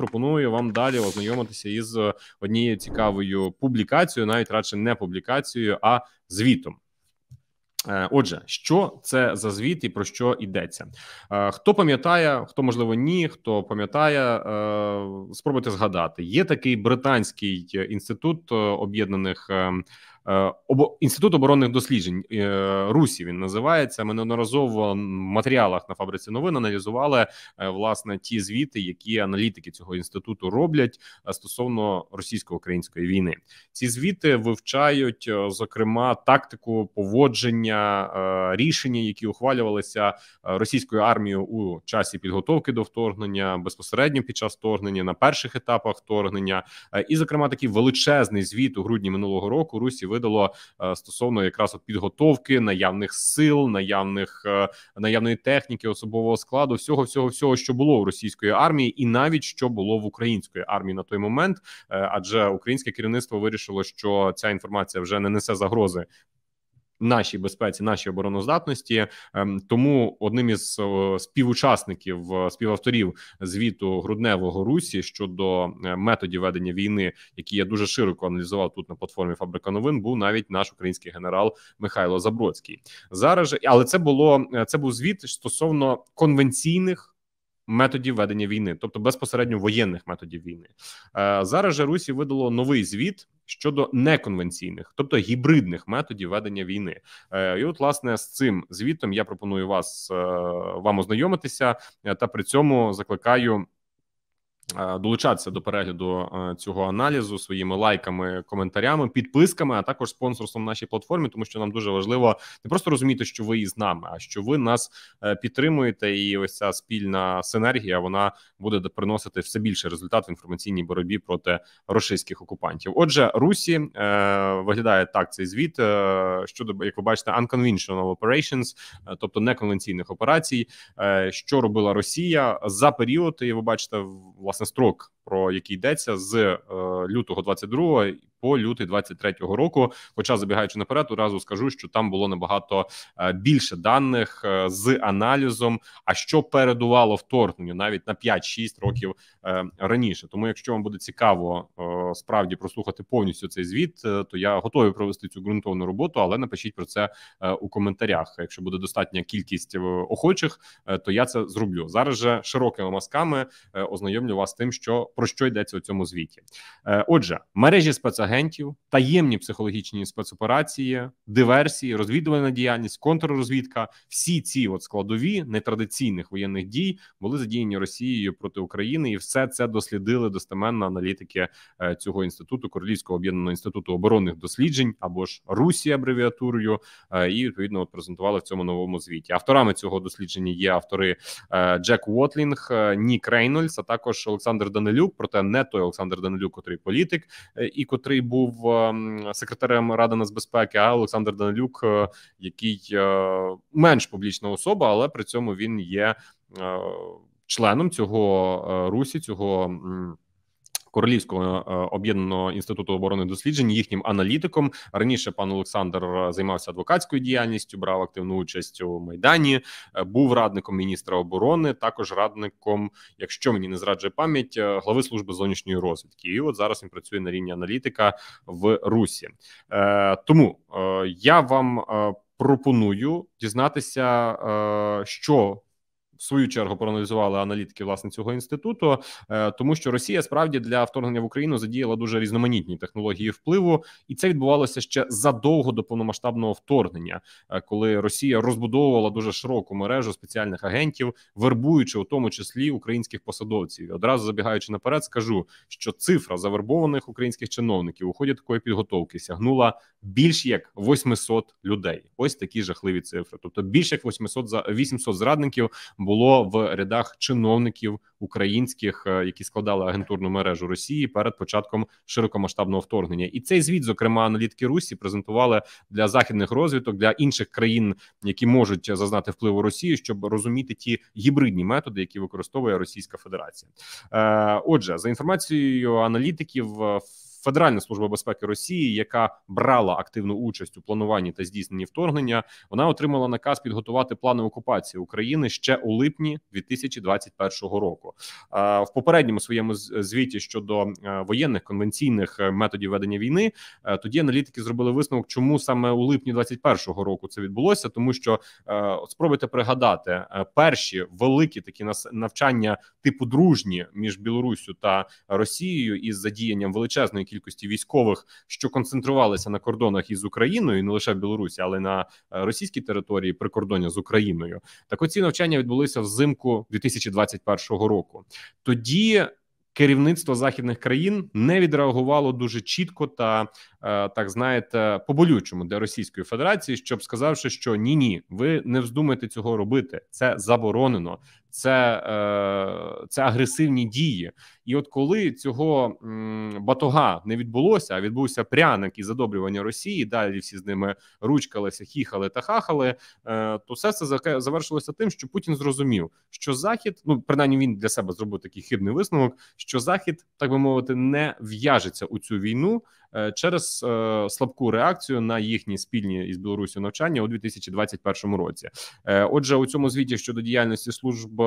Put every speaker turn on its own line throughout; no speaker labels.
пропоную вам далі ознайомитися із е, однією цікавою публікацією, навіть радше не публікацією, а звітом. Е, отже, що це за звіт і про що йдеться? Е, хто пам'ятає, хто можливо ні, хто пам'ятає, спробуйте згадати. Є такий британський інститут об'єднаних ем, Е, Об інститут оборонних досліджень е, Русі. Він називається. Ми неодноразово в матеріалах на фабриці новин аналізували е, власне ті звіти, які аналітики цього інституту роблять стосовно російсько-української війни. Ці звіти вивчають зокрема тактику поводження рішення, які ухвалювалися російською армією у часі підготовки до вторгнення безпосередньо під час вторгнення на перших етапах вторгнення, і зокрема такий величезний звіт у грудні минулого року Русі видало е, стосовно якраз підготовки наявних сил, наявних е, наявної техніки, особового складу, всього, всього, всього, що було в російської армії, і навіть що було в української армії на той момент, е, адже українське керівництво вирішило, що ця інформація вже не несе загрози нашій безпеці, нашій обороноздатності. Ем, тому одним із співучасників е, співавторів звіту грудневого Русі щодо е, методів ведення війни, які я дуже широко аналізував тут на платформі Фабрика новин, був навіть наш український генерал Михайло Забродський. Зараз але це було е, це був звіт стосовно конвенційних методів ведення війни, тобто безпосередньо воєнних методів війни. Е, зараз же Русі видало новий звіт. Щодо неконвенційних, тобто гібридних методів ведення війни, е, і от власне з цим звітом я пропоную вас е, вам ознайомитися, та при цьому закликаю Е, долучатися до перегляду е, цього аналізу своїми лайками, коментарями, підписками, а також спонсорством нашій платформі, тому що нам дуже важливо не просто розуміти, що ви із нами, а що ви нас е, підтримуєте, і ось ця спільна синергія вона буде приносити все більше результат в інформаційній боротьбі проти російських окупантів. Отже, Русі е, виглядає так цей звіт е, щодо, як ви бачите, unconventional operations, е, тобто неконвенційних операцій, е, що робила Росія за період, і ви бачите, власне власне строк, про який йдеться з е, лютого 22-го по лютий 23-го року. Хоча забігаючи наперед, уразу скажу, що там було набагато е, більше даних е, з аналізом, а що передувало вторгненню навіть на 5-6 років е, раніше. Тому, якщо вам буде цікаво справді прослухати повністю цей звіт, то я готовий провести цю ґрунтовну роботу, але напишіть про це у коментарях. Якщо буде достатня кількість охочих, то я це зроблю зараз. же широкими мазками ознайомлю вас з тим, що про що йдеться у цьому звіті. Отже, мережі спецагентів агентів, таємні психологічні спецоперації, диверсії, розвідувальна діяльність, контррозвідка. Всі ці от складові нетрадиційних воєнних дій були задіяні Росією проти України, і все це дослідили достеменно аналітики е, цього інституту Королівського об'єднаного інституту оборонних досліджень або ж Русі абревіатурою. Е, і відповідно от презентували в цьому новому звіті. Авторами цього дослідження є автори е, Джек Уотлінг, Нік Рейнольдс, а також Олександр Данилюк. Проте не той Олександр Данилюк, котрий політик і котрий який був е, секретарем ради нацбезпеки, а Олександр Данилюк, е, який е, менш публічна особа, але при цьому він є членом цього русі цього. Королівського е, об'єднаного інституту оборони досліджень, їхнім аналітиком. Раніше пан Олександр е, займався адвокатською діяльністю, брав активну участь у майдані, е, був радником міністра оборони, також радником, якщо мені не зраджує пам'ять, глави служби зовнішньої розвідки. І от зараз він працює на рівні аналітика в Русі. Тому я вам пропоную дізнатися, що в свою чергу проаналізували аналітики власне цього інституту, е, тому що Росія справді для вторгнення в Україну задіяла дуже різноманітні технології впливу, і це відбувалося ще задовго до повномасштабного вторгнення, е, коли Росія розбудовувала дуже широку мережу спеціальних агентів, вербуючи у тому числі українських посадовців. одразу забігаючи наперед, скажу, що цифра завербованих українських чиновників у ході такої підготовки сягнула більш як 800 людей. Ось такі жахливі цифри. Тобто більш як 800 800 зрадників було в рядах чиновників українських, е, які складали агентурну мережу Росії перед початком широкомасштабного вторгнення. І цей звіт, зокрема, аналітики Русі презентували для західних розвиток для інших країн, які можуть зазнати впливу Росії, щоб розуміти ті гібридні методи, які використовує Російська Федерація. Е, отже, за інформацією аналітиків е, Федеральна служба безпеки Росії, яка брала активну участь у плануванні та здійсненні вторгнення, вона отримала наказ підготувати плани окупації України ще у липні 2021 року. В попередньому своєму звіті щодо е, воєнних конвенційних е, методів ведення війни е, тоді аналітики зробили висновок, чому саме у липні 2021 року це відбулося, тому що спробуйте пригадати перші великі такі навчання типу дружні між Білоруссю та Росією із задіянням величезної кількості військових, що концентрувалися на кордонах із Україною, і не лише в Білорусі, але й на е, російській території прикордоння з Україною. Так оці навчання відбулися взимку 2021 року. Тоді керівництво західних країн не відреагувало дуже чітко та е, так знаєте по болючому для Російської Федерації, щоб сказавши, що ні, ні, ви не вздумайте цього робити. Це заборонено, це е, це агресивні дії. І от коли цього батога не відбулося, а відбувся пряник і задобрювання Росії, далі всі з ними ручкалися, хіхали та хахали, е, то все це завершилося тим, що Путін зрозумів, що захід, ну принаймні він для себе зробив такий хибний висновок, що захід, так би мовити, не в'яжеться у цю війну е, через е, слабку реакцію на їхні спільні із Білорусі навчання у 2021 році. Отже, у цьому звіті щодо діяльності служб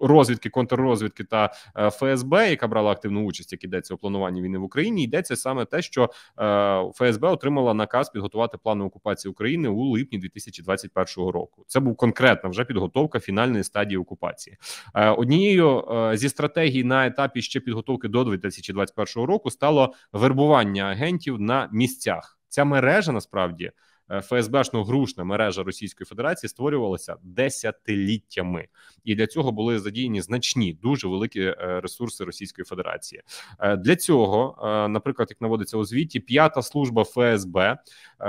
розвідки, контррозвідки та е, ФСБ, яка брала активну участь, як йдеться у плануванні війни в Україні, йдеться саме те, що е, ФСБ отримала наказ підготувати плани окупації України у липні 2021 року. Це був конкретна вже підготовка фінальної стадії окупації. Е, однією зі стратегій на етапі ще підготовки до 2021 року стало вербування агентів на місцях. Ця мережа насправді. Е, ФСБшно-грушна мережа Російської Федерації створювалася десятиліттями, і для цього були задіяні значні дуже великі е, ресурси Російської Федерації. Е, для цього, наприклад, як наводиться у звіті, п'ята служба ФСБ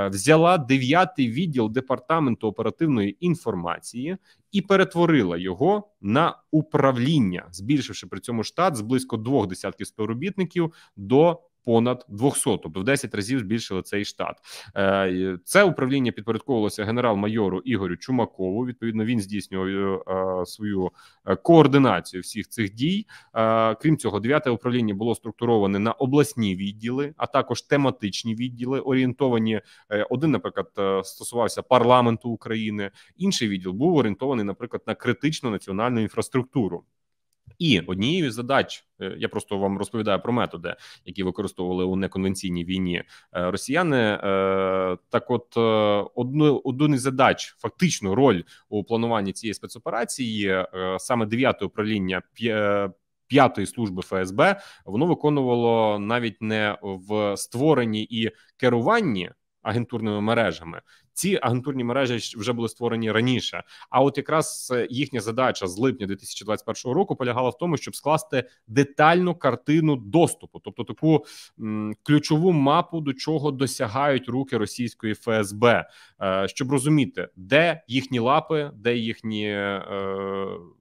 взяла дев'ятий відділ департаменту оперативної інформації. І перетворила його на управління, збільшивши при цьому штат з близько двох десятків співробітників до понад 200, тобто в 10 разів збільшили цей штат. Е, це управління підпорядковувалося генерал-майору Ігорю Чумакову. Відповідно, він здійснював е, свою е, координацію всіх цих дій. Крім цього, 9 управління було структуроване на обласні відділи, а також тематичні відділи. Орієнтовані один, наприклад, стосувався парламенту України. Інший відділ був орієнтований, наприклад, на критичну національну інфраструктуру. І однією з задач е, я просто вам розповідаю про методи, які використовували у неконвенційній війні е, росіяни. Е, так, от одну одну із задач фактично роль у плануванні цієї спецоперації саме 9 управління П'ятої служби ФСБ воно виконувало навіть не в створенні і керуванні агентурними мережами ці агентурні мережі вже були створені раніше. А от якраз е, їхня задача з липня 2021 року полягала в тому, щоб скласти детальну картину доступу, тобто таку м, ключову мапу, до чого досягають руки російської ФСБ, е, щоб розуміти, де їхні лапи, де їхні е,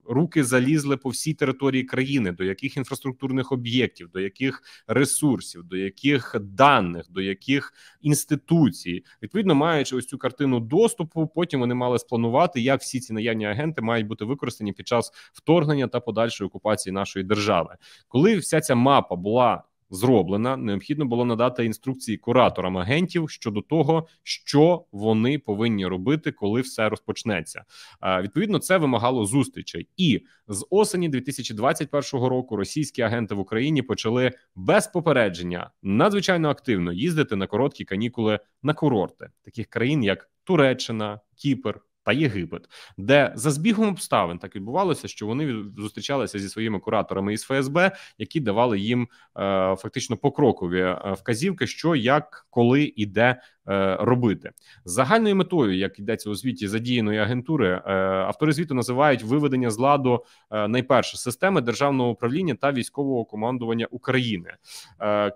руки залізли по всій території країни, до яких інфраструктурних об'єктів, до яких ресурсів, до яких даних, до яких інституцій, відповідно маючи ось цю картину, картину доступу. Потім вони мали спланувати, як всі ці наявні агенти мають бути використані під час вторгнення та подальшої окупації нашої держави. Коли вся ця мапа була зроблена, необхідно було надати інструкції кураторам агентів щодо того, що вони повинні робити, коли все розпочнеться. Відповідно, це вимагало зустрічей. І з осені 2021 року російські агенти в Україні почали без попередження надзвичайно активно їздити на короткі канікули на курорти таких країн, як Туреччина, Кіпр, та Єгипет, де за збігом обставин так відбувалося, що вони зустрічалися зі своїми кураторами із ФСБ, які давали їм е, фактично покрокові е, вказівки, що як, коли і де Е, робити загальною метою, як йдеться у звіті задіяної агентури, е, автори звіту називають виведення з ладу е, найперше системи державного управління та військового командування України.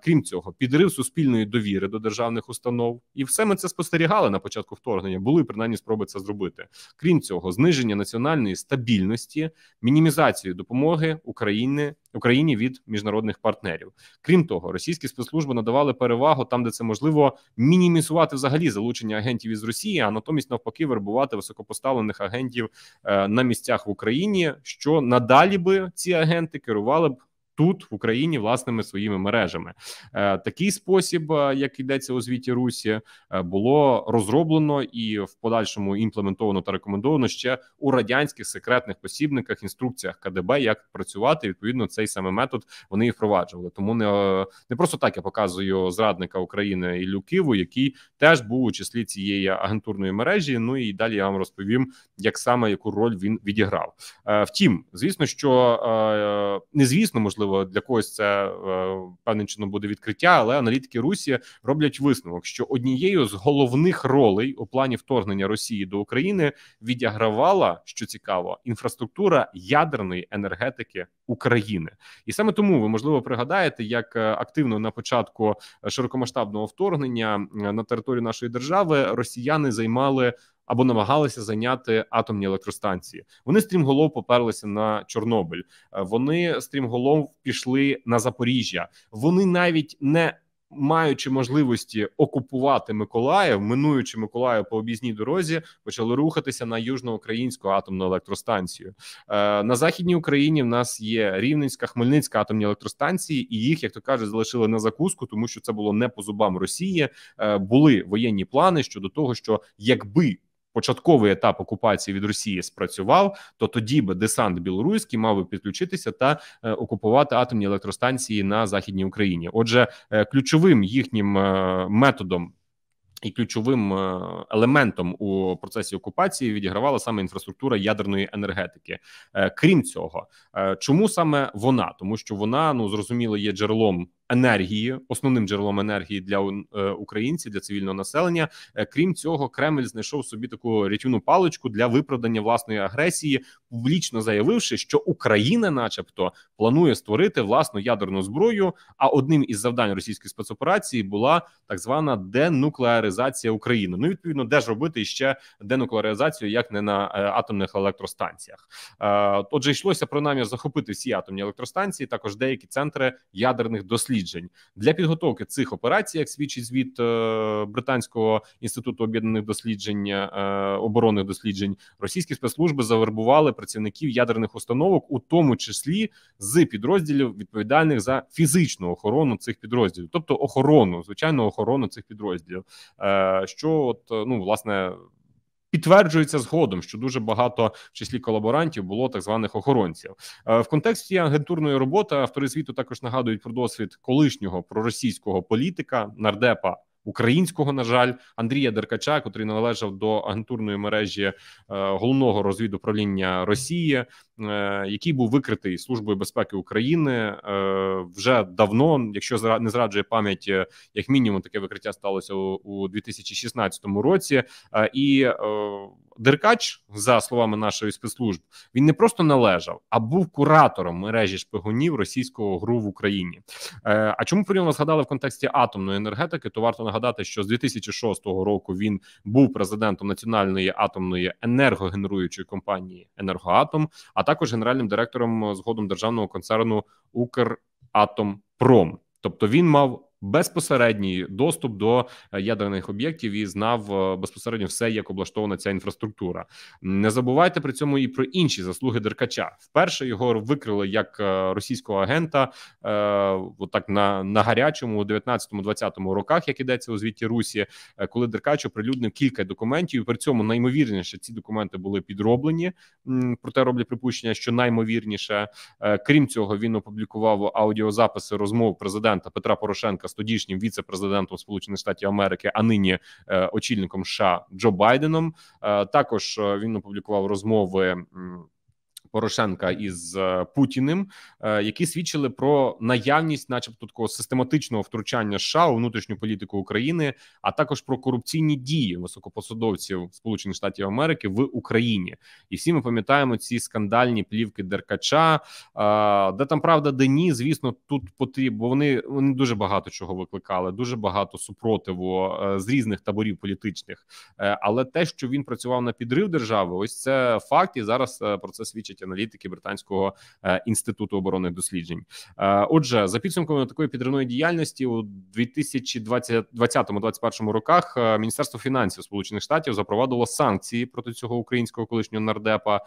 Крім цього, підрив суспільної довіри до державних установ, і все ми це спостерігали на початку вторгнення. Були принаймні спроби це зробити. Крім цього, зниження національної стабільності, мінімізацію допомоги України Україні від міжнародних партнерів. Крім того, російські спецслужби надавали перевагу там, де це можливо мінімізувати взагалі залучення агентів із Росії, а натомість навпаки вербувати високопоставлених агентів е, на місцях в Україні, що надалі би ці агенти керували б тут в Україні власними своїми мережами. Е, такий спосіб, е, як йдеться у звіті Русі, е, було розроблено і в подальшому імплементовано та рекомендовано ще у радянських секретних посібниках, інструкціях КДБ, як працювати. Відповідно, цей саме метод вони і впроваджували. Тому не не просто так я показую зрадника України Іллю Киву, який теж був у числі цієї агентурної мережі. Ну і далі я вам розповім, як саме яку роль він відіграв. Втім, звісно, що незвісно можливо можливо для когось це е, певним чином буде відкриття, але аналітики Русі роблять висновок, що однією з головних ролей у плані вторгнення Росії до України відігравала, що цікаво, інфраструктура ядерної енергетики України, і саме тому ви можливо пригадаєте, як е, активно на початку широкомасштабного вторгнення е, на територію нашої держави росіяни займали або намагалися зайняти атомні електростанції. Вони стрімголов поперлися на Чорнобиль. Е, вони стрімголов пішли на Запоріжжя. Вони навіть не Маючи можливості окупувати Миколаїв, минуючи Миколаїв по обізній дорозі, почали рухатися на южноукраїнську атомну електростанцію. Е, На західній Україні в нас є Рівненська, Хмельницька атомні електростанції, і їх, як то кажуть, залишили на закуску, тому що це було не по зубам Росії. Е, Були воєнні плани щодо того, що якби початковий етап окупації від Росії спрацював, то тоді би десант білоруський мав би підключитися та е, окупувати атомні електростанції на західній Україні. Отже, е, ключовим їхнім е, методом. І ключовим елементом у процесі окупації відігравала саме інфраструктура ядерної енергетики. Крім цього, чому саме вона? Тому що вона ну зрозуміло є джерелом енергії, основним джерелом енергії для е, українців для цивільного населення. Е, крім цього, Кремль знайшов собі таку рятівну паличку для виправдання власної агресії, публічно заявивши, що Україна, начебто, планує створити власну ядерну зброю. А одним із завдань російської спецоперації була так звана денуклеаризація України. Ну відповідно, де ж робити ще денуклеаризацію, як не на е, атомних електростанціях. Отже, йшлося про намір захопити всі атомні електростанції, також деякі центри ядерних досліджень досліджень для підготовки цих операцій, як свідчить звіт е, Британського інституту об'єднаних досліджень е, оборонних досліджень, російські спецслужби завербували працівників ядерних установок, у тому числі з підрозділів відповідальних за фізичну охорону цих підрозділів, тобто охорону, звичайно, охорону цих підрозділів. Е, що от ну власне підтверджується згодом, що дуже багато в числі колаборантів було так званих охоронців е, в контексті агентурної роботи. Автори світу також нагадують про досвід колишнього проросійського політика нардепа. Українського, на жаль, Андрія Деркача, котрий належав до агентурної мережі е, головного розвідуправління Росії, Е, який був викритий службою безпеки України е, вже давно, якщо не зраджує пам'ять, е, як мінімум таке викриття сталося у 2016 році. І Деркач, за словами нашої спецслужб, він не просто належав, а був куратором мережі шпигунів російського гру в Україні. А чому про нього згадали в контексті атомної енергетики? То варто нагадати, що з 2006 року він був президентом національної атомної енергогенеруючої компанії Енергоатом а так також генеральним директором е, згодом державного концерну Укратомпром. Тобто він мав безпосередній доступ до е, ядерних об'єктів і знав е, безпосередньо все, як облаштована ця інфраструктура. Не забувайте при цьому і про інші заслуги Деркача. Вперше його викрили як е, російського агента, отак на на гарячому у 19-20 роках, як ідеться у звіті Русі, коли Деркач оприлюднив кілька документів. і При цьому наймовірніше ці документи були підроблені. Проте роблять припущення, що наймовірніше, крім цього, він опублікував аудіозаписи розмов президента Петра Порошенка з тодішнім віце-президентом Сполучених Штатів Америки, а нині е, очільником США Джо Байденом. Е, також е, він опублікував розмови. Порошенка із е, Путіним, е, які свідчили про наявність, начебто, такого систематичного втручання США у внутрішню політику України, а також про корупційні дії високопосадовців Сполучених Штатів Америки в Україні, і всі ми пам'ятаємо ці скандальні плівки Деркача, е, де там правда, де ні, звісно, тут потрібно, вони, вони дуже багато чого викликали, дуже багато супротиву з різних таборів політичних, але те, що він працював на підрив держави, ось це факт, і зараз про це свідчать кажуть аналітики британського е, інституту оборони досліджень. Е, отже, за підсумками такої підривної діяльності у 2020-2021 роках е, Міністерство фінансів Сполучених Штатів запровадило санкції проти цього українського колишнього нардепа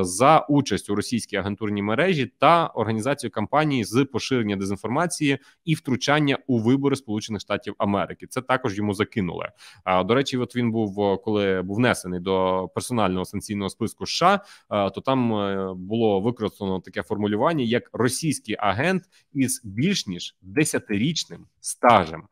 за участь у російській агентурній мережі та організацію кампанії з поширення дезінформації і втручання у вибори Сполучених Штатів Америки. Це також йому закинули. А до речі, от він був коли був внесений до персонального санкційного списку США, то там було використано таке формулювання як російський агент із більш ніж десятирічним стажем.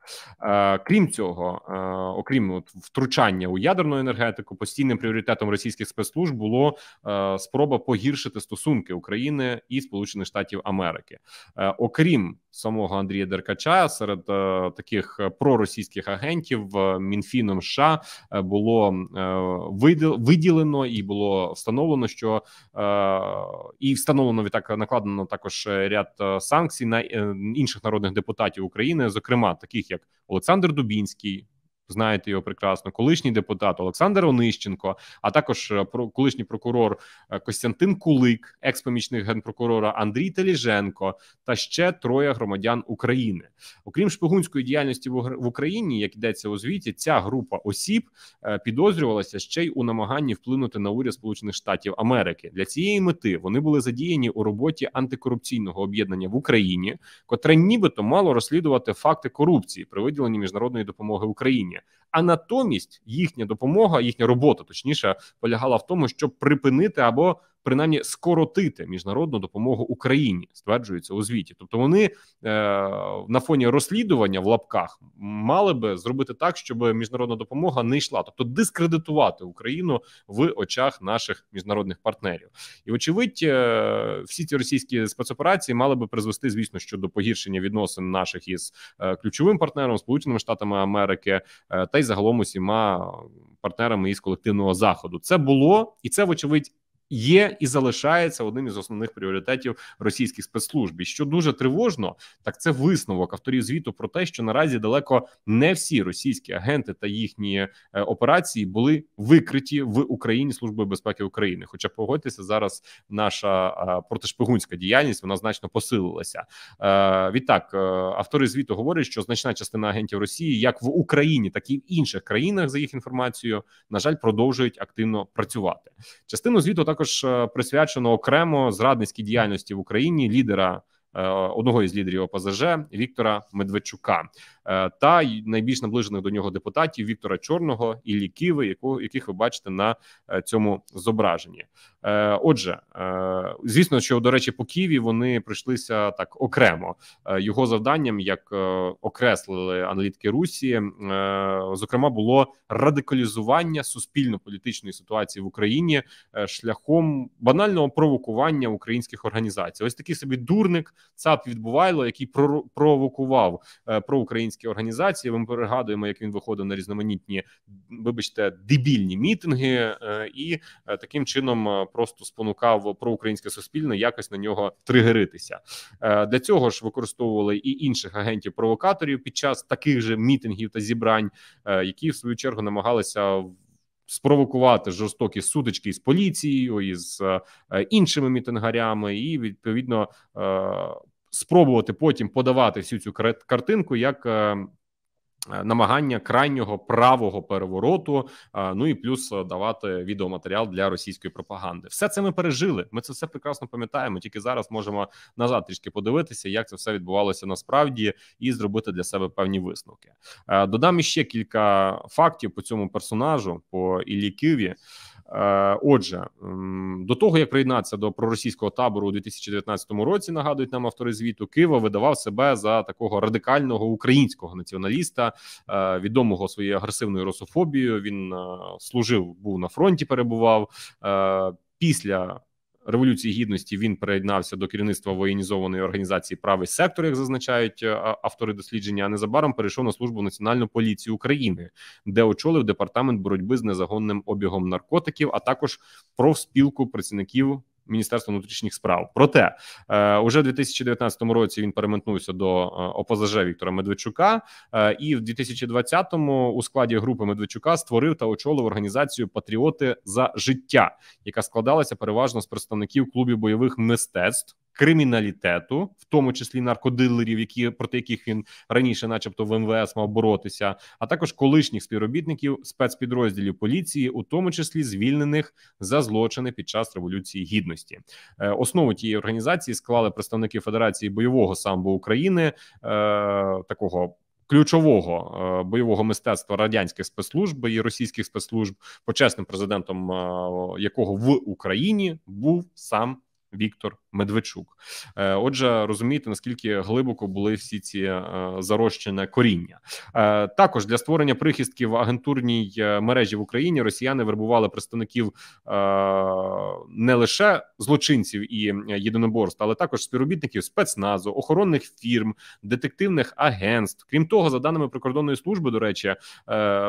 Е, крім цього, е, окрім от, втручання у ядерну енергетику, постійним пріоритетом російських спецслужб було е, спроба погіршити стосунки України і Сполучених Штатів Америки. Е, окрім самого Андрія Деркача, серед е, таких проросійських агентів е, Мінфіном США було виділено і було встановлено, що і встановлено відтак накладено також ряд санкцій на інших народних депутатів України, зокрема зокрема таких як Олександр Дубінський, знаєте його прекрасно, колишній депутат Олександр Онищенко, а також е, колишній прокурор е, Костянтин Кулик, екс-помічник генпрокурора Андрій Теліженко та ще троє громадян України. Окрім шпигунської діяльності в Україні, як йдеться у звіті, ця група осіб е, підозрювалася ще й у намаганні вплинути на уряд Сполучених Штатів Америки. Для цієї мети вони були задіяні у роботі антикорупційного об'єднання в Україні, котре нібито мало розслідувати факти корупції при виділенні міжнародної допомоги Україні рішення. А натомість їхня допомога, їхня робота, точніше, полягала в тому, щоб припинити або принаймні скоротити міжнародну допомогу Україні, стверджується у звіті. Тобто вони е, на фоні розслідування в лапках мали би зробити так, щоб міжнародна допомога не йшла, тобто дискредитувати Україну в очах наших міжнародних партнерів. І очевидь, е, всі ці російські спецоперації мали би призвести, звісно, що до погіршення відносин наших із е, ключовим партнером Сполученими Штатами Америки та й загалом усіма партнерами із колективного заходу. Це було і це вочевидь є і залишається одним із основних пріоритетів російських спецслужб. І Що дуже тривожно, так це висновок авторів звіту про те, що наразі далеко не всі російські агенти та їхні е, операції були викриті в Україні службою безпеки України. Хоча погодьтеся зараз, наша протишпигунська діяльність вона значно посилилася. Е, відтак е, автори звіту говорять, що значна частина агентів Росії, як в Україні, так і в інших країнах, за їх інформацією, на жаль, продовжують активно працювати. Частину звіту так також е, присвячено окремо зрадницькій діяльності в Україні лідера е, одного із лідерів ОПЗЖ Віктора Медведчука. Е, та найбільш наближених до нього депутатів Віктора Чорного і Ліківи, яку яких ви бачите на е, цьому зображенні. Е, отже, звісно, що до речі, по Києві вони прийшлися так окремо його завданням, як окреслили аналітики Русі, зокрема було радикалізування суспільно-політичної ситуації в Україні шляхом банального провокування українських організацій. Ось такий собі дурник ЦАП відбувайло, який провокував проукраїнські українські організації. Ми пригадуємо, як він виходив на різноманітні, вибачте, дебільні мітинги, е, і е, таким чином е, просто спонукав проукраїнське суспільне якось на нього тригеритися. Для цього ж використовували і інших агентів-провокаторів під час таких же мітингів та зібрань, які в свою чергу намагалися Спровокувати жорстокі сутички із поліцією, і з іншими мітингарями, і відповідно спробувати потім подавати всю цю картинку як. Е, е, намагання крайнього правого перевороту, е, ну і плюс давати відеоматеріал для російської пропаганди. Все це ми пережили. Ми це все прекрасно пам'ятаємо. Тільки зараз можемо назад трішки подивитися, як це все відбувалося насправді, і зробити для себе певні висновки. Додам іще кілька фактів по цьому персонажу по Іллі Киві. Е, отже, до того як приєднатися до проросійського табору у 2019 році, нагадують нам автори звіту, Кива видавав себе за такого радикального українського націоналіста, е, відомого своєю агресивною русофобією. Він е, служив, був на фронті, перебував. Після революції гідності він приєднався до керівництва воєнізованої організації правий сектор, як зазначають е, автори дослідження. А незабаром перейшов на службу в національну поліцію України, де очолив департамент боротьби з незагонним обігом наркотиків, а також профспілку працівників Міністерства внутрішніх справ. Проте е, уже в 2019 році він перементнувся до е, ОПЗЖ Віктора Медведчука, е, і в 2020-му у складі групи Медведчука створив та очолив організацію Патріоти за життя, яка складалася переважно з представників клубів бойових мистецтв криміналітету, в тому числі наркодилерів, які проти яких він раніше, начебто, в МВС мав боротися, а також колишніх співробітників спецпідрозділів поліції, у тому числі звільнених за злочини під час революції гідності. Е, основу тієї організації склали представники Федерації бойового самбо України е, такого. Ключового е, бойового мистецтва радянських спецслужб і російських спецслужб, почесним президентом якого в Україні був сам Віктор Медведчук. Е, отже, розумієте, наскільки глибоко були всі ці е, зарощене коріння. Е, також для створення прихистків в агентурній мережі в Україні росіяни вербували представників не лише злочинців і єдиноборств, але також співробітників спецназу, охоронних фірм, детективних агентств. Крім того, за даними прикордонної служби, до речі,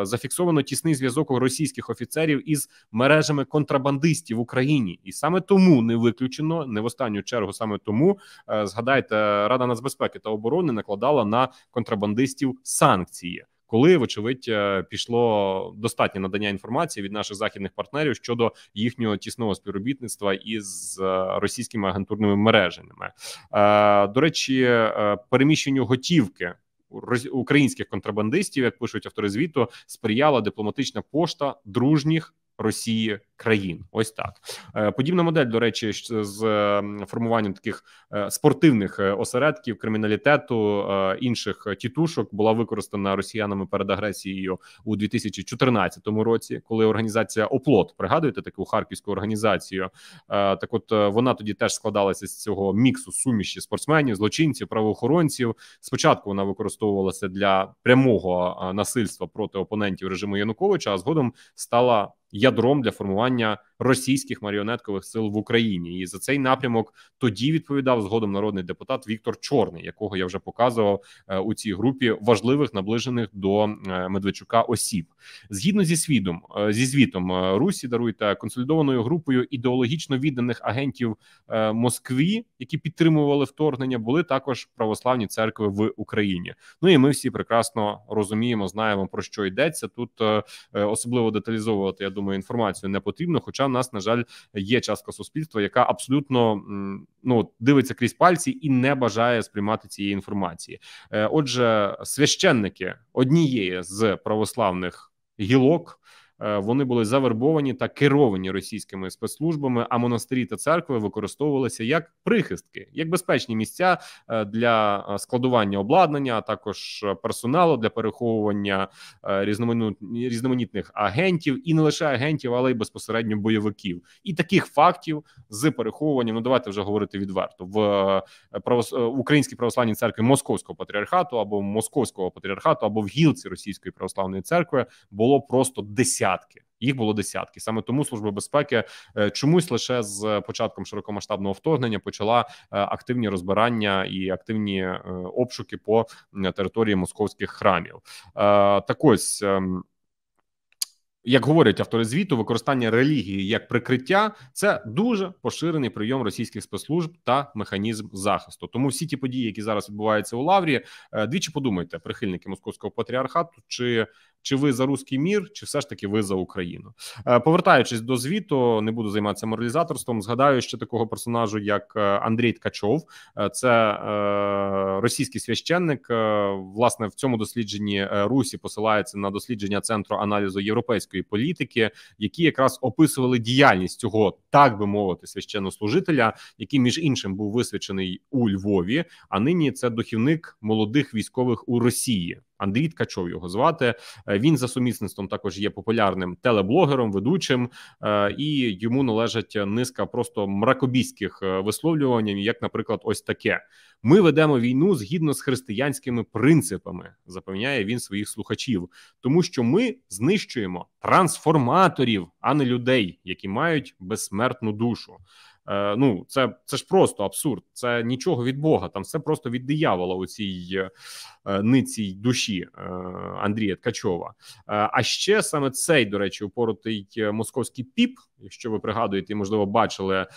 зафіксовано тісний зв'язок російських офіцерів із мережами контрабандистів в Україні, і саме тому не виключено не в останню останню чергу. Саме тому е, згадайте, Рада нацбезпеки та оборони накладала на контрабандистів санкції. Коли вочевидь е, пішло достатнє надання інформації від наших західних партнерів щодо їхнього тісного співробітництва із е, російськими агентурними мережами, до речі, переміщенню готівки українських контрабандистів, як пишуть автори звіту, сприяла дипломатична пошта дружніх Росії країн. Ось так е, подібна модель. До речі, з е, формуванням таких е, спортивних осередків криміналітету інших тітушок була використана росіянами перед агресією у 2014 році, коли організація оплот пригадуєте таку харківську організацію. Так, от вона тоді теж складалася з цього міксу суміші спортсменів, злочинців, правоохоронців. Спочатку вона використовувалася для прямого насильства проти опонентів режиму Януковича, а згодом стала ядром для формування російських маріонеткових сил в Україні. І за цей напрямок тоді відповідав згодом народний депутат Віктор Чорний, якого я вже показував е, у цій групі важливих наближених до е, Медведчука осіб. Згідно зі свідом е, зі звітом Русі даруйте консолідованою групою ідеологічно відданих агентів Москві, які підтримували вторгнення, були також православні церкви в Україні. Ну і ми всі прекрасно розуміємо, знаємо про що йдеться тут, особливо деталізовувати. я думаю, інформацію не потрібно. Хоча в нас, на жаль, є частка суспільства, яка абсолютно ну дивиться крізь пальці і не бажає сприймати цієї інформації. Е, отже, священники однієї з православних гілок. Е, вони були завербовані та керовані російськими спецслужбами, а монастирі та церкви використовувалися як прихистки, як безпечні місця е, для е, складування обладнання, а також персоналу для переховування різноманітних агентів, і не лише агентів, але й безпосередньо бойовиків. І таких фактів з переховуванням. Ну давайте вже говорити відверто в Українській православній церкві Московського патріархату або Московського патріархату, або в гілці Російської православної церкви було просто десятки десятки. Їх було десятки. Саме тому служба безпеки е, чомусь лише з початком широкомасштабного вторгнення почала е, активні розбирання і активні е, обшуки по території московських храмів. Так ось. Ем, як говорять автори звіту, використання релігії як прикриття це дуже поширений прийом російських спецслужб та механізм захисту. Тому всі ті події, які зараз відбуваються у Лаврі, двічі подумайте, прихильники московського патріархату, чи чи ви за руський мір, чи все ж таки ви за Україну. Е, повертаючись до звіту, не буду займатися моралізаторством. Згадаю ще такого персонажу, як е, Андрій Ткачов, е, це російський священник. Власне в цьому дослідженні Русі посилається на дослідження центру аналізу європейської політики, які якраз описували діяльність цього, так би мовити, священнослужителя, який між іншим був висвячений у Львові. А нині це духівник молодих військових у Росії. Андрій Ткачов його звати. Е, він за сумісництвом також є популярним телеблогером, ведучим, е, і йому належить низка просто мракобійських е, висловлювань, як, наприклад, ось таке: ми ведемо війну згідно з християнськими принципами, запевняє він своїх слухачів, тому що ми знищуємо трансформаторів, а не людей, які мають безсмертну душу. Е, ну, це це ж просто абсурд. Це нічого від Бога. Там все просто від диявола у цій е, ницій душі е, Андрія Ткачова. А ще саме цей, до речі, упоротий московський піп. Якщо ви пригадуєте, можливо, бачили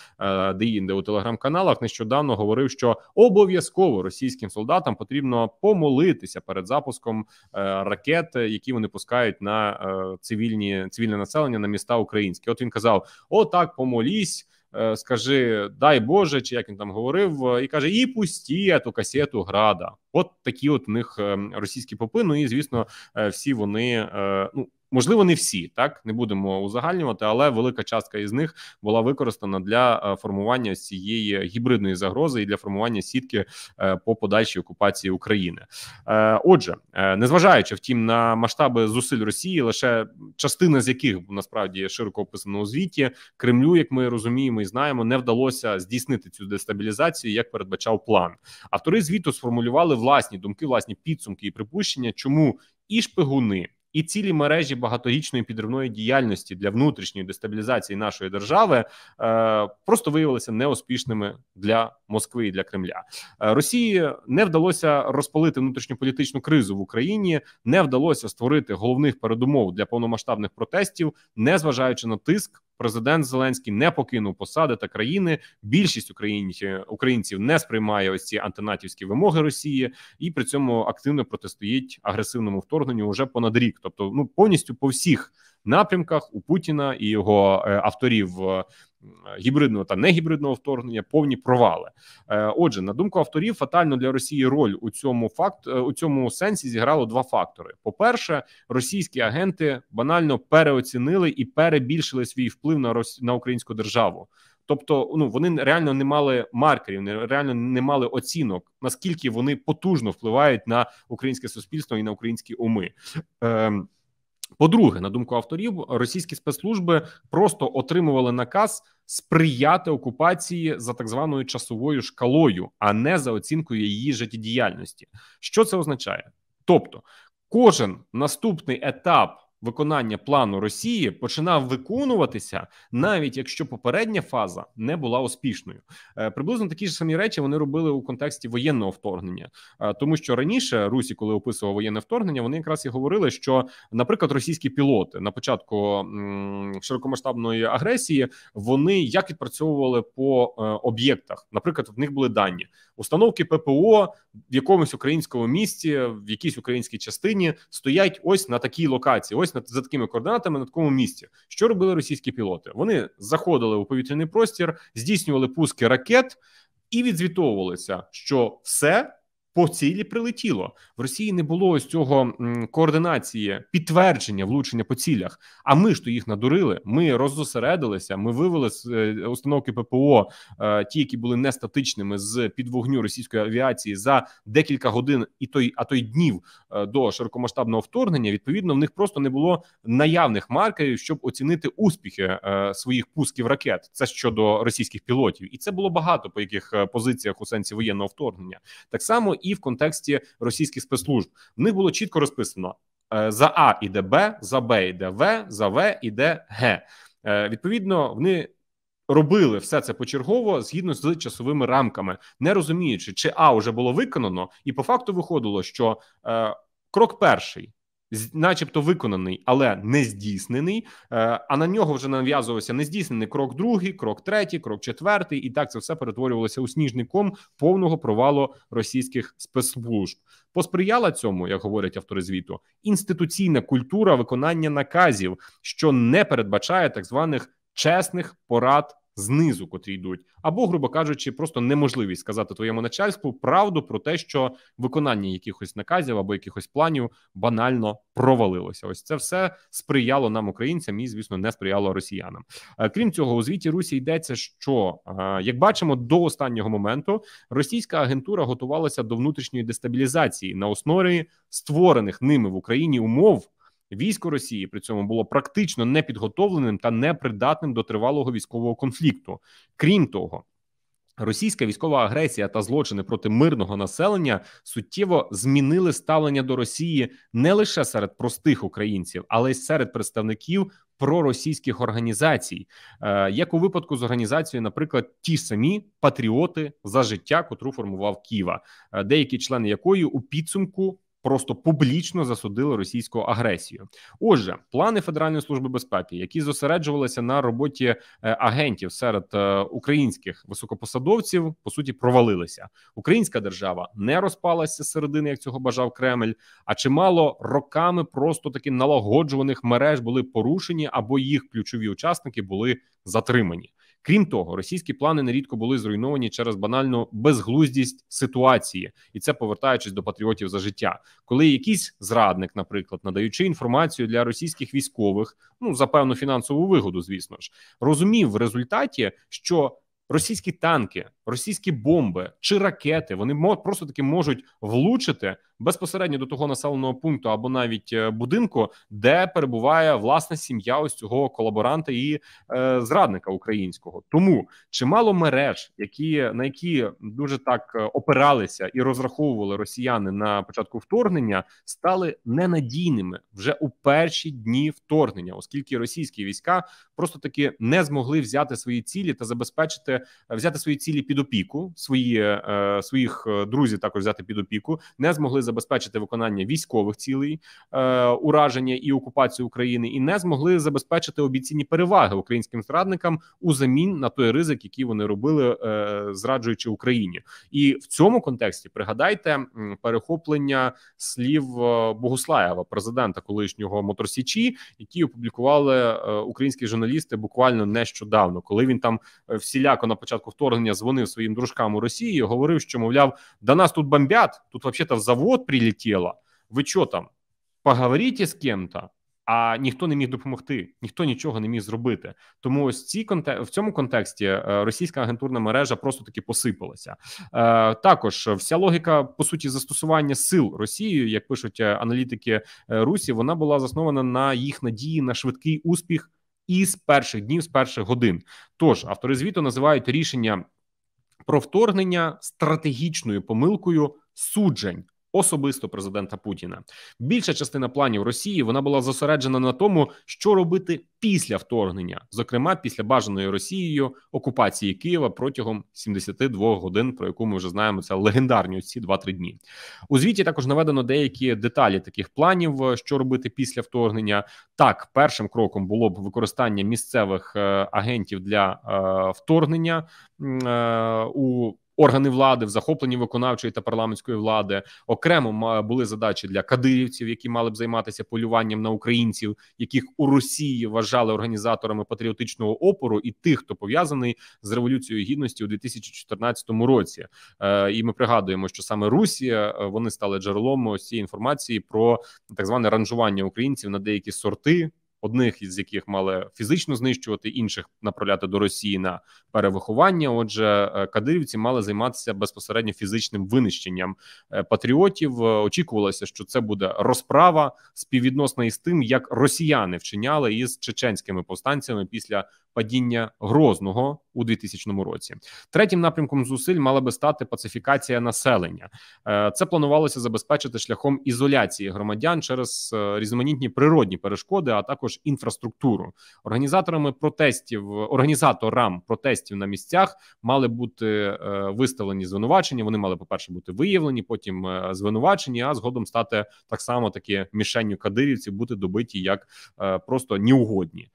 деінде у телеграм-каналах. Нещодавно говорив, що обов'язково російським солдатам потрібно помолитися перед запуском ракет, які вони пускають на цивільні цивільне населення на міста українські. От він казав: Отак, помолісь. Е, скажи, дай Боже, чи як він там говорив, е, і каже: і пусті ту касету Града. От такі от у них ем, російські попи. Ну і звісно, е, всі вони ну. Можливо, не всі так не будемо узагальнювати, але велика частка із них була використана для е, формування цієї гібридної загрози і для формування сітки е, по подальшій окупації України. Е, отже, незважаючи втім на масштаби зусиль Росії, лише частина з яких насправді широко описано у звіті Кремлю, як ми розуміємо і знаємо, не вдалося здійснити цю дестабілізацію, як передбачав план. Автори звіту сформулювали власні думки, власні підсумки і припущення, чому і шпигуни і цілі мережі багаторічної підривної діяльності для внутрішньої дестабілізації нашої держави е, просто виявилися неуспішними для Москви і для Кремля. Е, Росії не вдалося розпалити внутрішньополітичну кризу в Україні, не вдалося створити головних передумов для повномасштабних протестів, не зважаючи на тиск президент Зеленський не покинув посади та країни. Більшість українців українців не сприймає ось ці антинатівські вимоги Росії, і при цьому активно протистоїть агресивному вторгненню уже понад рік. Тобто, ну повністю по всіх напрямках у Путіна і його е, авторів е, гібридного та негібридного вторгнення повні провали. Е, отже, на думку авторів, фатально для Росії роль у цьому факт е, у цьому сенсі зіграло два фактори: по-перше, російські агенти банально переоцінили і перебільшили свій вплив на Рос... на українську державу. Тобто, ну вони реально не мали маркерів, реально не мали оцінок, наскільки вони потужно впливають на українське суспільство і на українські уми. Е, по-друге, на думку авторів, російські спецслужби просто отримували наказ сприяти окупації за так званою часовою шкалою, а не за оцінкою її життєдіяльності. Що це означає? Тобто, кожен наступний етап виконання плану Росії починав виконуватися, навіть якщо попередня фаза не була успішною. Е, приблизно такі ж самі речі вони робили у контексті воєнного вторгнення, е, тому що раніше Русі, коли описував воєнне вторгнення, вони якраз і говорили, що, наприклад, російські пілоти на початку широкомасштабної агресії вони як відпрацьовували по е, об'єктах. Наприклад, в них були дані установки ППО в якомусь українському місті, в якійсь українській частині стоять ось на такій локації. Ось ось над за такими координатами на такому місці. Що робили російські пілоти? Вони заходили у повітряний простір, здійснювали пуски ракет і відзвітовувалися, що все по цілі прилетіло в Росії. Не було ось цього координації підтвердження влучення по цілях. А ми ж то їх надурили. Ми роззосередилися. Ми вивели з е, установки ППО, е, ті, які були нестатичними з під вогню російської авіації за декілька годин і той, а то й днів е, до широкомасштабного вторгнення. Відповідно, в них просто не було наявних маркерів, щоб оцінити успіхи своїх пусків ракет. Це щодо російських пілотів, і це було багато по яких позиціях у сенсі воєнного вторгнення. Так само і в контексті російських спецслужб в них було чітко розписано: е, за А іде Б, за Б іде В, за В іде Г. Е, відповідно, вони. Робили все це почергово згідно з часовими рамками, не розуміючи, чи а вже було виконано, і по факту виходило, що е, крок перший начебто виконаний, але не здійснений. Е, а на нього вже нав'язувався не здійснений крок другий, крок третій, крок четвертий, і так це все перетворювалося у сніжний ком повного провалу російських спецслужб. Посприяла цьому, як говорять автори звіту, інституційна культура виконання наказів, що не передбачає так званих чесних порад знизу, котрі йдуть, або, грубо кажучи, просто неможливість сказати твоєму начальству правду про те, що виконання якихось наказів або якихось планів банально провалилося. Ось це все сприяло нам, українцям, і звісно, не сприяло росіянам. Е, крім цього, у звіті Русі йдеться, що е, як бачимо, до останнього моменту російська агентура готувалася до внутрішньої дестабілізації на основі створених ними в Україні умов. Військо Росії при цьому було практично непідготовленим та непридатним до тривалого військового конфлікту. Крім того, Російська військова агресія та злочини проти мирного населення суттєво змінили ставлення до Росії не лише серед простих українців, але й серед представників проросійських організацій, е, як у випадку з організацією, наприклад, ті самі патріоти за життя, котру формував Ківа, е, деякі члени якої у підсумку просто публічно засудили російську агресію. Отже, плани Федеральної служби безпеки, які зосереджувалися на роботі е, агентів серед е, українських високопосадовців, по суті, провалилися. Українська держава не розпалася з середини, як цього бажав Кремль. А чимало роками просто таки налагоджуваних мереж були порушені або їх ключові учасники були затримані. Крім того, російські плани нерідко були зруйновані через банальну безглуздість ситуації, і це повертаючись до патріотів за життя, коли якийсь зрадник, наприклад, надаючи інформацію для російських військових, ну за певну фінансову вигоду, звісно ж, розумів в результаті, що російські танки, російські бомби чи ракети вони просто таки можуть влучити безпосередньо до того населеного пункту або навіть е, будинку, де перебуває власна сім'я ось цього колаборанта і е, зрадника українського. Тому чимало мереж, які на які дуже так е, опиралися і розраховували росіяни на початку вторгнення, стали ненадійними вже у перші дні вторгнення, оскільки російські війська просто таки не змогли взяти свої цілі та забезпечити е, взяти свої цілі під опіку, свої е, своїх друзів також взяти під опіку, не змогли забезпечити виконання військових цілей е, ураження і окупацію України, і не змогли забезпечити обіцяні переваги українським зрадникам у замін на той ризик, який вони робили, е, зраджуючи Україні, і в цьому контексті пригадайте перехоплення слів е, Богуслаєва, президента колишнього моторсічі, які опублікували е, українські журналісти буквально нещодавно, коли він там е, всіляко на початку вторгнення дзвонив своїм дружкам у Росії, говорив, що мовляв, да нас тут бомбят тут вообще взагалі завод вот прилетело, ви що там? Поговорите з кем-то, а ніхто не міг допомогти, ніхто нічого не міг зробити. Тому ось ці конте в цьому контексті е, російська агентурна мережа просто таки посипалася. Е, також вся логіка по суті застосування сил Росією, як пишуть е, аналітики Русі, вона була заснована на їх надії на швидкий успіх із перших днів, з перших годин. Тож автори звіту називають рішення про вторгнення стратегічною помилкою суджень особисто президента Путіна. Більша частина планів Росії вона була зосереджена на тому, що робити після вторгнення, зокрема після бажаної Росією окупації Києва протягом 72 годин, про яку ми вже знаємо це легендарні ці 2-3 дні. У звіті також наведено деякі деталі таких планів, е, що робити після вторгнення. Так, першим кроком було б використання місцевих е, агентів для е, вторгнення у органи влади в захопленні виконавчої та парламентської влади. Окремо були задачі для кадирівців, які мали б займатися полюванням на українців, яких у Росії вважали організаторами патріотичного опору, і тих, хто пов'язаний з революцією гідності у 2014 році. Е, і ми пригадуємо, що саме Русія е, вони стали джерелом цієї інформації про так зване ранжування українців на деякі сорти одних із яких мали фізично знищувати, інших направляти до Росії на перевиховання. Отже, е, кадирівці мали займатися безпосередньо фізичним винищенням е, патріотів. Е, очікувалося, що це буде розправа співвідносна із тим, як росіяни вчиняли із чеченськими повстанцями після падіння Грозного у 2000 році. Третім напрямком зусиль мала би стати пацифікація населення. Е, це планувалося забезпечити шляхом ізоляції громадян через е, різноманітні природні перешкоди, а також інфраструктуру. Організаторами протестів організаторам протестів на місцях мали бути е, виставлені звинувачення. Вони мали, по перше, бути виявлені, потім звинувачені, а згодом стати так само таки мішенню кадирівців, бути добиті як просто неугодні.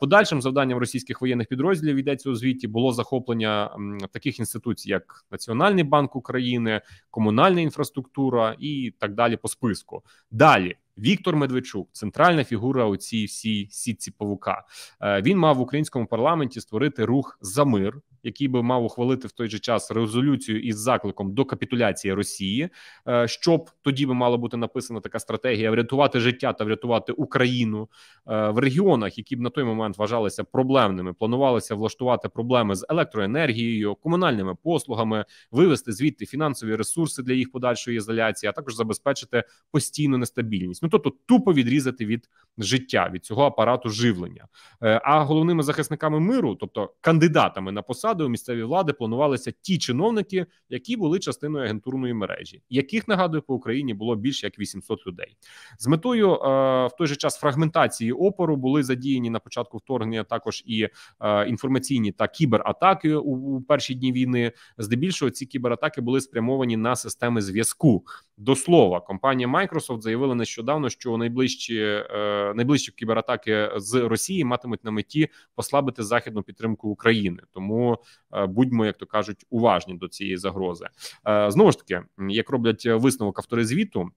Подальшим завданням Росії російських воєнних підрозділів йдеться у звіті. Було захоплення таких інституцій, як Національний банк України, комунальна інфраструктура і так далі по списку. Далі. Віктор Медведчук, центральна фігура у цій всій сітці павука. Е, він мав в українському парламенті створити рух за мир, який би мав ухвалити в той же час резолюцію із закликом до капітуляції Росії, е, щоб тоді би мала бути написана така стратегія врятувати життя та врятувати Україну е, в регіонах, які б на той момент вважалися проблемними. Планувалося влаштувати проблеми з електроенергією, комунальними послугами, вивести звідти фінансові ресурси для їх подальшої ізоляції, а також забезпечити постійну нестабільність. Ну тобто тупо відрізати від життя від цього апарату живлення. Е, а головними захисниками миру, тобто кандидатами на посаду. У місцеві влади планувалися ті чиновники, які були частиною агентурної мережі, яких нагадую по Україні було більше як 800 людей. З метою е, в той же час фрагментації опору були задіяні на початку вторгнення також і е, інформаційні та кібератаки у, у перші дні війни. Здебільшого ці кібератаки були спрямовані на системи зв'язку. До слова, компанія Microsoft заявила нещодавно, що найближчі е, найближчі кібератаки з Росії матимуть на меті послабити західну підтримку України. Тому е, будьмо, як то кажуть, уважні до цієї загрози. Е, знову ж таки, як роблять висновок автори звіту.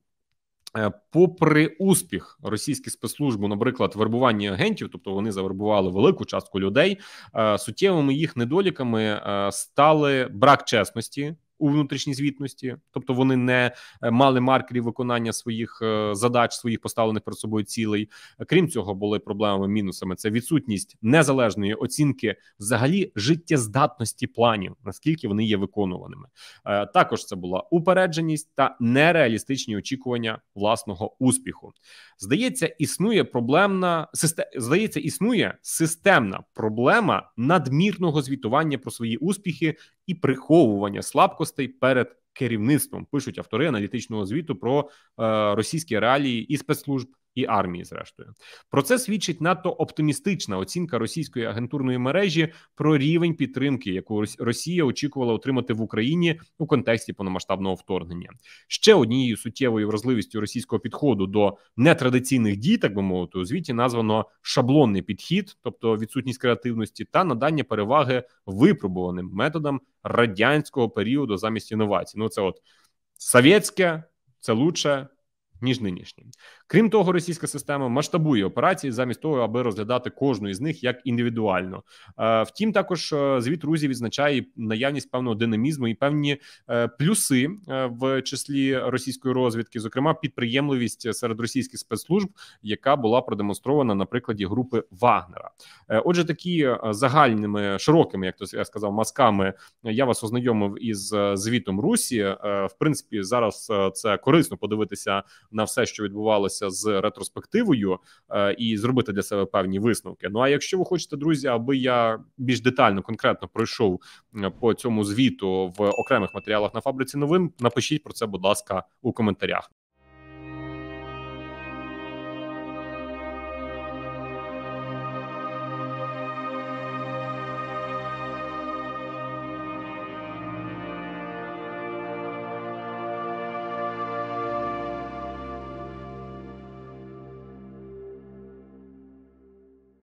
Е, попри успіх російських спецслужб, наприклад, вербування агентів, тобто вони завербували велику частку людей, е, суттєвими їх недоліками е, стали брак чесності, у внутрішній звітності, тобто вони не е, мали маркерів виконання своїх е, задач, своїх поставлених перед собою цілей. Крім цього, були проблемами мінусами. Це відсутність незалежної оцінки, взагалі життєздатності планів, наскільки вони є виконуваними. Е, також це була упередженість та нереалістичні очікування власного успіху. Здається, існує проблемна здається, існує системна проблема надмірного звітування про свої успіхи і приховування слабкості можливостей перед керівництвом пишуть автори аналітичного звіту про е, російські реалії і спецслужб і армії. Зрештою, про це свідчить надто оптимістична оцінка російської агентурної мережі про рівень підтримки, яку Росія очікувала отримати в Україні у контексті повномасштабного вторгнення. Ще однією суттєвою вразливістю російського підходу до нетрадиційних дій, так би мовити, у звіті названо шаблонний підхід, тобто відсутність креативності та надання переваги випробуваним методам радянського періоду замість інновацій. Ну це от совєтське, це лучше. Ніж нинішнім Крім того, російська система масштабує операції замість того, аби розглядати кожну із них як індивідуально. Е, втім, також е, звіт Рузі відзначає наявність певного динамізму і певні е, плюси в числі російської розвідки, зокрема підприємливість серед російських спецслужб, яка була продемонстрована на прикладі групи Вагнера. Отже, такі загальними широкими, як то я сказав, масками я вас ознайомив із звітом Русі. В принципі, зараз це корисно подивитися на все, що відбувалося ознайомитися з ретроспективою е, і зробити для себе певні висновки. Ну а якщо ви хочете, друзі, аби я більш детально конкретно пройшов е, по цьому звіту в окремих матеріалах на фабриці новин, напишіть про це, будь ласка, у коментарях.